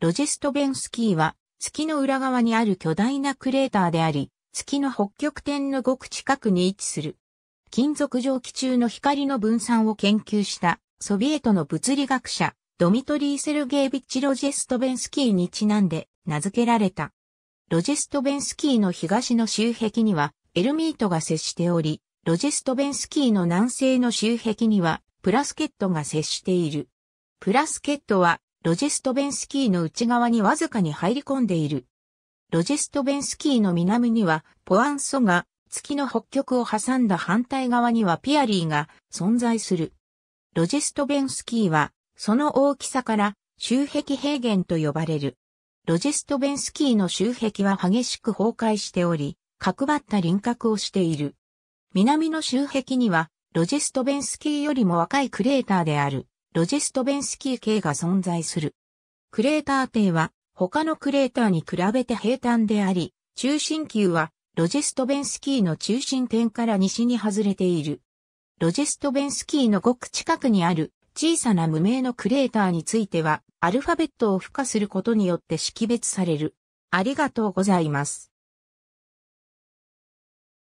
ロジェストベンスキーは、月の裏側にある巨大なクレーターであり、月の北極点のごく近くに位置する。金属蒸気中の光の分散を研究したソビエトの物理学者ドミトリー・セルゲービッチ・ロジェストベンスキーにちなんで名付けられた。ロジェストベンスキーの東の周壁にはエルミートが接しており、ロジェストベンスキーの南西の周壁にはプラスケットが接している。プラスケットはロジェストベンスキーの内側にわずかに入り込んでいる。ロジェストベンスキーの南にはポアンソが月の北極を挟んだ反対側にはピアリーが存在する。ロジェストベンスキーはその大きさから周壁平原と呼ばれる。ロジェストベンスキーの周壁は激しく崩壊しており、角張った輪郭をしている。南の周壁にはロジェストベンスキーよりも若いクレーターである。ロジストベンスキー系が存在する。クレーター系は他のクレーターに比べて平坦であり、中心球はロジストベンスキーの中心点から西に外れている。ロジストベンスキーのごく近くにある小さな無名のクレーターについてはアルファベットを付加することによって識別される。ありがとうございます。